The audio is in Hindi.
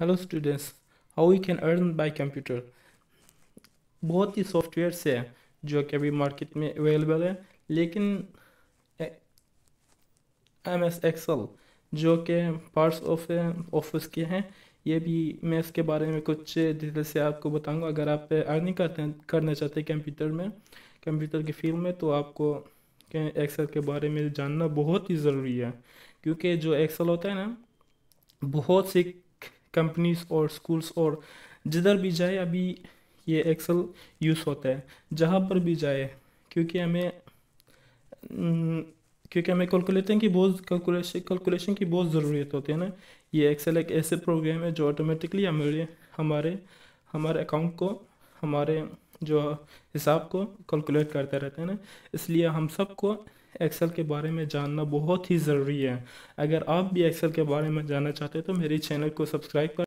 hello students how you can earn by computer बहुत ही सॉफ्टवेयर है जो कि अभी मार्केट में अवेलेबल है लेकिन एम एस एक्सल जो कि पार्ट्स ऑफ ऑफिस के हैं ये भी मैं इसके बारे में कुछ डिटेल से आपको बताऊंगा अगर आप अर्निंग करते हैं करना चाहते हैं कंप्यूटर में कंप्यूटर के फील्ड में तो आपको एक्सेल के बारे में जानना बहुत ही ज़रूरी है क्योंकि जो एक्सेल होता है ना बहुत सी कंपनीज और स्कूल्स और जिधर भी जाए अभी ये एक्सेल यूज़ होता है जहाँ पर भी जाए क्योंकि हमें हम्म, क्योंकि हमें कैलकुलेटिंग की बहुत कैलकुलेशन कैलकुलेशन की बहुत ज़रूरत होती है ना ये एक्सेल एक ऐसे प्रोग्राम है जो ऑटोमेटिकली हमारे हमारे हमारे अकाउंट को हमारे जो हिसाब को कैलकुलेट करते रहते हैं ना इसलिए हम सबको एक्सेल के बारे में जानना बहुत ही ज़रूरी है अगर आप भी एक्सेल के बारे में जानना चाहते हैं तो मेरे चैनल को सब्सक्राइब कर